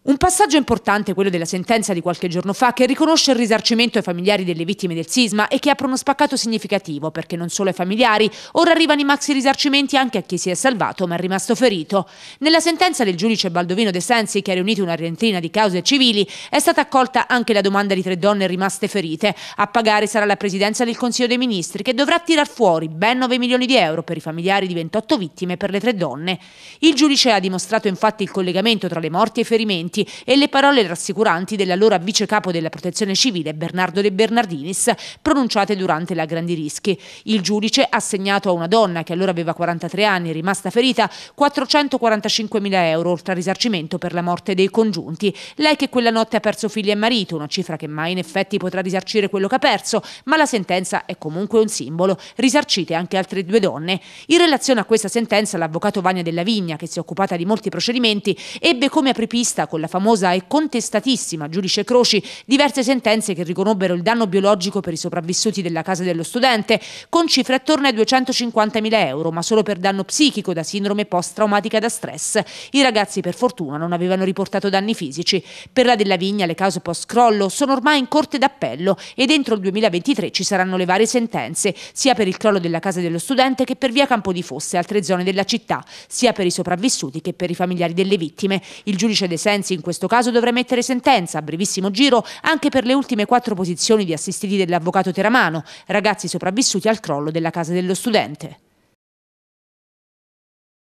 Un passaggio importante è quello della sentenza di qualche giorno fa che riconosce il risarcimento ai familiari delle vittime del sisma e che apre uno spaccato significativo perché non solo ai familiari, ora arrivano i maxi risarcimenti anche a chi si è salvato ma è rimasto ferito. Nella sentenza del giudice Baldovino De Sensi, che ha riunito una rientrina di cause civili, è stata accolta anche la domanda di tre donne rimaste ferite. A pagare sarà la presidenza del Consiglio dei Ministri che dovrà tirar fuori ben 9 milioni di euro per i familiari di 28 vittime per le tre donne. Il giudice ha dimostrato infatti il collegamento tra le morti e i ferimenti avvenimenti e le parole rassicuranti dell'allora vice capo della protezione civile Bernardo De Bernardinis pronunciate durante la Grandi Rischi. Il giudice ha assegnato a una donna che allora aveva 43 anni e rimasta ferita 445 mila euro oltre al risarcimento per la morte dei congiunti. Lei che quella notte ha perso figli e marito, una cifra che mai in effetti potrà risarcire quello che ha perso, ma la sentenza è comunque un simbolo. Risarcite anche altre due donne. In relazione a questa sentenza l'avvocato Vania della Vigna, che si è occupata di molti procedimenti, ebbe come apripista con con la famosa e contestatissima giudice Croci diverse sentenze che riconobbero il danno biologico per i sopravvissuti della casa dello studente, con cifre attorno ai 250.000 euro, ma solo per danno psichico da sindrome post-traumatica da stress. I ragazzi per fortuna non avevano riportato danni fisici. Per la della Vigna le cause post-crollo sono ormai in corte d'appello e entro il 2023 ci saranno le varie sentenze, sia per il crollo della casa dello studente che per via Campo di Fosse e altre zone della città, sia per i sopravvissuti che per i familiari delle vittime. Il giudice De Sensi Renzi in questo caso dovrà mettere sentenza a brevissimo giro anche per le ultime quattro posizioni di assistiti dell'avvocato Teramano, ragazzi sopravvissuti al crollo della casa dello studente.